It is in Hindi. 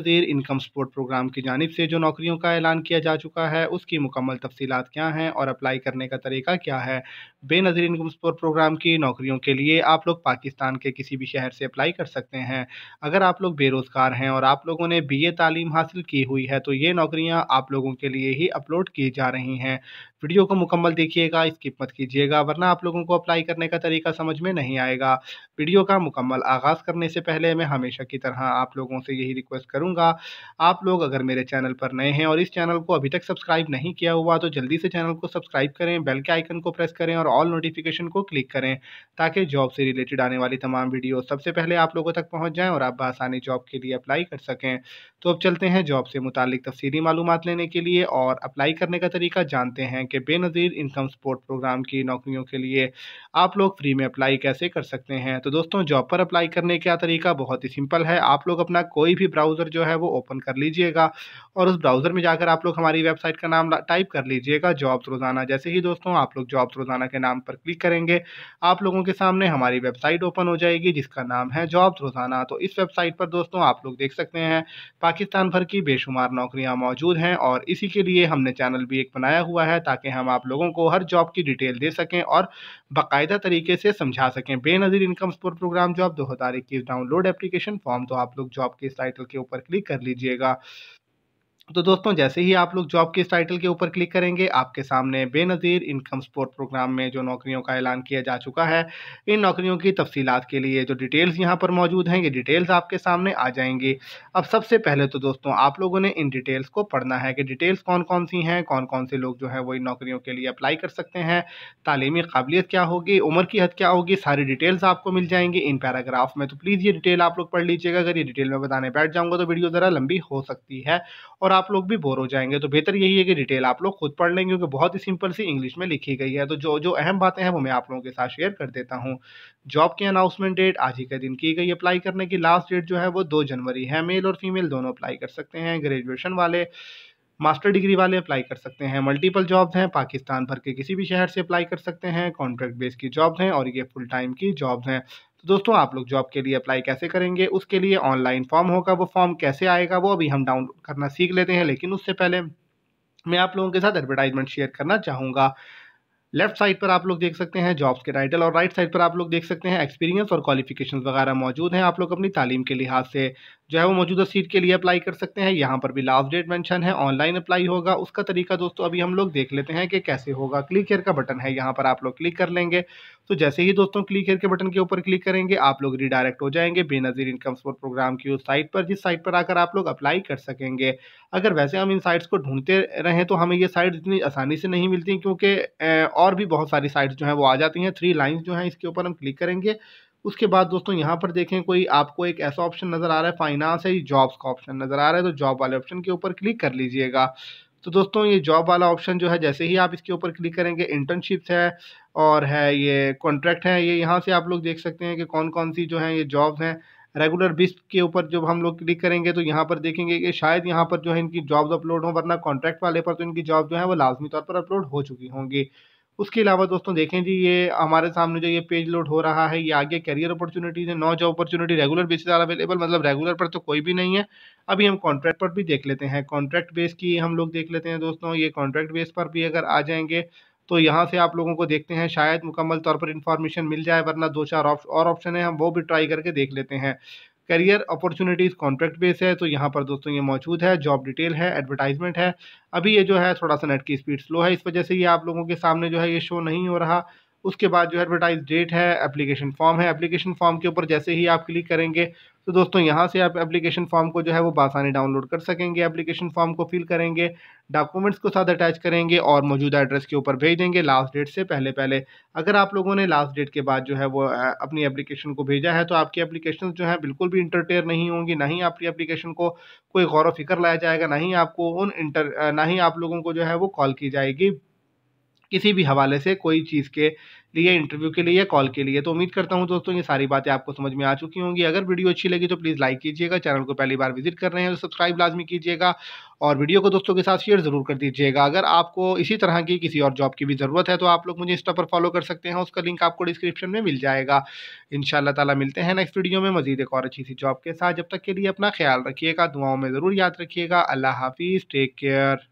नज़ीर इनकम सपोर्ट प्रोग्राम की जानब से जो नौकरियों का ऐलान किया जा चुका है उसकी मुकम्मल तफसीत क्या हैं और अप्लाई करने का तरीका क्या है बेनज़ीर इनकम सपोर्ट प्रोग्राम की नौकरियों के लिए आप लोग पाकिस्तान के किसी भी शहर से अप्लाई कर सकते हैं अगर आप लोग बेरोज़गार हैं और आप लोगों ने बी ए तालीम हासिल की हुई है तो ये नौकरियाँ आप लोगों के लिए ही अपलोड की जा रही हैं वीडियो को मुकम्मल देखिएगा इसकी मत कीजिएगा वरना आप लोगों को अप्लाई करने का तरीका समझ में नहीं आएगा वीडियो का मुकम्मल आगाज़ करने से पहले मैं हमेशा की तरह आप लोगों से यही रिक्वेस्ट कर करूँगा आप लोग अगर मेरे चैनल पर नए हैं और इस चैनल को अभी तक सब्सक्राइब नहीं किया हुआ तो जल्दी से चैनल को सब्सक्राइब करें बेल के आइकन को प्रेस करें और ऑल नोटिफिकेशन को क्लिक करें ताकि जॉब से रिलेटेड आने वाली तमाम वीडियो सबसे पहले आप लोगों तक पहुँच जाएँ और आप बसानी जॉब के लिए अप्लाई कर सकें तो अब चलते हैं जॉब से मुतलिक तफसली मालूम लेने के लिए और अप्लाई करने का तरीका जानते हैं कि बेनज़ीर इनकम सपोर्ट प्रोग्राम की नौकरियों के लिए आप लोग फ्री में अप्लाई कैसे कर सकते हैं तो दोस्तों जॉब पर अप्लाई करने का तरीका बहुत ही सिंपल है आप लोग अपना कोई भी ब्राउज़र जो है वो ओपन कर लीजिएगा और उस ब्राउज़र में जाकर आप लोग हमारी वेबसाइट का नाम टाइप कर लीजिएगा जॉब्स रोज़ाना जैसे ही दोस्तों आप लोग जॉब्स रोज़ाना के नाम पर क्लिक करेंगे आप लोगों के सामने हमारी वेबसाइट ओपन हो जाएगी जिसका नाम है जॉब्स रोज़ाना तो इस वेबसाइट पर दोस्तों आप लोग देख सकते हैं पाकिस्तान भर की बेशुमार नौकरियाँ मौजूद हैं और इसी के लिए हमने चैनल भी एक बनाया हुआ है ताकि हम आप लोगों को हर जॉब की डिटेल दे सकें और बाकायदा तरीके से समझा सकें Benazir income support programme job दो हज़ार इक्कीस डाउनलोड एप्लीकेशन फॉर्म तो आप लोग जॉब के टाइटल के ऊपर पर क्लिक कर लीजिएगा तो दोस्तों जैसे ही आप लोग जॉब के इस टाइटल के ऊपर क्लिक करेंगे आपके सामने बेनज़ीर इनकम सपोर्ट प्रोग्राम में जो नौकरियों का ऐलान किया जा चुका है इन नौकरियों की तफसीलात के लिए जो डिटेल्स यहाँ पर मौजूद हैं ये डिटेल्स आपके सामने आ जाएंगी अब सबसे पहले तो दोस्तों आप लोगों ने इन डिटेल्स को पढ़ना है कि डिटेल्स कौन कौन सी हैं कौन कौन से लोग जो हैं वो इन नौकरियों के लिए अप्लाई कर सकते हैं तालीमी काबिलियत क्या होगी उम्र की हद क्या होगी सारी डिटेल्स आपको मिल जाएंगी इन पैराग्राफ में तो प्लीज़ ये डिटेल आप लोग पढ़ लीजिएगा अगर ये डिटेल में बताने बैठ जाऊँगा तो वीडियो ज़रा लंबी हो सकती है और आप लोग भी बोर हो जाएंगे तो बेहतर यही है कि डिटेल आप लोग खुद पढ़ लेंगे क्योंकि बहुत ही सिंपल सी इंग्लिश में लिखी गई है तो जो जो अहम बातें हैं वो मैं आप लोगों के साथ शेयर कर देता हूँ जॉब की अनाउंसमेंट डेट आज ही के दिन की गई अप्लाई करने की लास्ट डेट जो है वो दो जनवरी है मेल और फीमेल दोनों अप्लाई कर सकते हैं ग्रेजुएशन वाले मास्टर डिग्री वाले अप्लाई कर सकते हैं मल्टीपल जॉब्स हैं पाकिस्तान भर के किसी भी शहर से अप्लाई कर सकते हैं कॉन्ट्रैक्ट बेस की जॉब्स हैं और ये फुल टाइम की जॉब्स हैं तो दोस्तों आप लोग जॉब के लिए अप्लाई कैसे करेंगे उसके लिए ऑनलाइन फॉर्म होगा वो फॉर्म कैसे आएगा वो अभी हम डाउनलोड करना सीख लेते हैं लेकिन उससे पहले मैं आप लोगों के साथ एडवर्टाइजमेंट शेयर करना चाहूँगा लेफ्ट साइड पर आप लोग देख सकते हैं जॉब्स के टाइटल और राइट साइड पर आप लोग देख सकते हैं एक्सपीरियंस और क्वालिफिकेशन वगैरह मौजूद हैं आप लोग अपनी तालीम के लिहाज से जो है वो मौजूदा सीट के लिए अप्लाई कर सकते हैं यहाँ पर भी लास्ट डेट मेंशन है ऑनलाइन अप्लाई होगा उसका तरीका दोस्तों अभी हम लोग देख लेते हैं कि कैसे होगा क्लिक हेयर का बटन है यहाँ पर आप लोग क्लिक कर लेंगे तो जैसे ही दोस्तों क्लिक हेयर के बटन के ऊपर क्लिक करेंगे आप लोग रिडायरेक्ट हो जाएंगे बेनजीर इनकम सपोर्ट प्रोग्राम की उस साइट पर जिस साइट पर आकर आप लोग अप्लाई कर सकेंगे अगर वैसे हम इन साइट्स को ढूंढते रहें तो हमें ये साइट इतनी आसानी से नहीं मिलती क्योंकि और भी बहुत सारी साइट्स जो हैं वो आ जाती हैं थ्री लाइन्स जो हैं इसके ऊपर हम क्लिक करेंगे उसके बाद दोस्तों यहाँ पर देखें कोई आपको एक ऐसा ऑप्शन नज़र आ रहा है फाइनेंस है ये जॉब्स का ऑप्शन नज़र आ रहा है तो जॉब वाले ऑप्शन के ऊपर क्लिक कर लीजिएगा तो दोस्तों ये जॉब वाला ऑप्शन जो है जैसे ही आप इसके ऊपर क्लिक करेंगे इंटर्नशिप्स है और है ये कॉन्ट्रैक्ट है ये यहाँ से आप लोग देख सकते हैं कि कौन कौन सी जो है ये जॉब्स हैं रेगुलर बिस्ट के ऊपर जब हम लोग क्लिक करेंगे तो यहाँ पर देखेंगे कि शायद यहाँ पर जो है इनकी जॉब्स अपलोड हों वरना कॉन्ट्रैक्ट वाले पर तो इनकी जॉब जो है वो लाजमी तौर पर अपलोड हो चुकी होंगी उसके अलावा दोस्तों देखें जी ये हमारे सामने जो ये पेज लोड हो रहा है ये आगे करियर अपॉर्चुनिटीज़ है नौ जॉब अपॉर्चुनिटी रेगुलर बेसिस पर अवेलेबल मतलब रेगुलर पर तो कोई भी नहीं है अभी हम कॉन्ट्रैक्ट पर भी देख लेते हैं कॉन्ट्रैक्ट बेस की हम लोग देख लेते हैं दोस्तों ये कॉन्ट्रैक्ट बेस पर भी अगर आ जाएंगे तो यहाँ से आप लोगों को देखते हैं शायद मुकम्मल तौर पर इन्फॉर्मेशन मिल जाए वरना दो चार और ऑप्शन है हम वो भी ट्राई करके देख लेते हैं करियर अपॉर्चुनिटीज़ कॉन्ट्रैक्ट बेस है तो यहाँ पर दोस्तों ये मौजूद है जॉब डिटेल है एडवर्टाइजमेंट है अभी ये जो है थोड़ा सा नेट की स्पीड स्लो है इस वजह से ये आप लोगों के सामने जो है ये शो नहीं हो रहा उसके बाद जो है एडवर्टाइज डेट है एप्लीकेशन फॉर्म है एप्लीकेशन फॉर्म के ऊपर जैसे ही आप क्लिक करेंगे तो दोस्तों यहाँ से आप एप्लीकेशन फॉर्म को जो है वो बासानी डाउनलोड कर सकेंगे एप्लीकेशन फॉर्म को फिल करेंगे डॉक्यूमेंट्स को साथ अटैच करेंगे और मौजूदा एड्रेस के ऊपर भेज देंगे लास्ट डेट से पहले पहले अगर आप लोगों ने लास्ट डेट के बाद जो है वो अपनी एप्लीकेशन को भेजा है तो आपकी एप्लीकेशन जो है बिल्कुल भी इंटरटेयर नहीं होंगी ना ही आपकी एप्लीकेशन को कोई गौर फिक्र लाया जाएगा ना ही आपको उन इंटर ना ही आप लोगों को जो है वो कॉल की जाएगी किसी भी हवाले से कोई चीज़ के लिए इंटरव्यू के लिए या कॉल के लिए तो उम्मीद करता हूँ दोस्तों ये सारी बातें आपको समझ में आ चुकी होंगी अगर वीडियो अच्छी लगी तो प्लीज़ लाइक कीजिएगा चैनल को पहली बार विजिट कर रहे हैं तो सब्सक्राइब लाजमी कीजिएगा और वीडियो को दोस्तों के साथ शेयर ज़रूर कर दीजिएगा अगर आपको इसी तरह की किसी और जॉब की भी ज़रूरत है तो आप लोग मुझे इंस्टा पर फॉलो कर सकते हैं उसका लिंक आपको डिस्क्रिप्शन में मिल जाएगा इन ताला मिलते हैं नेक्स्ट वीडियो में मजीद एक और अच्छी सी जॉब के साथ जब तक के लिए अपना ख्याल रखिएगा दुआओं में ज़रूर याद रखिएगा अल्लाह हाफिज़ टेक केयर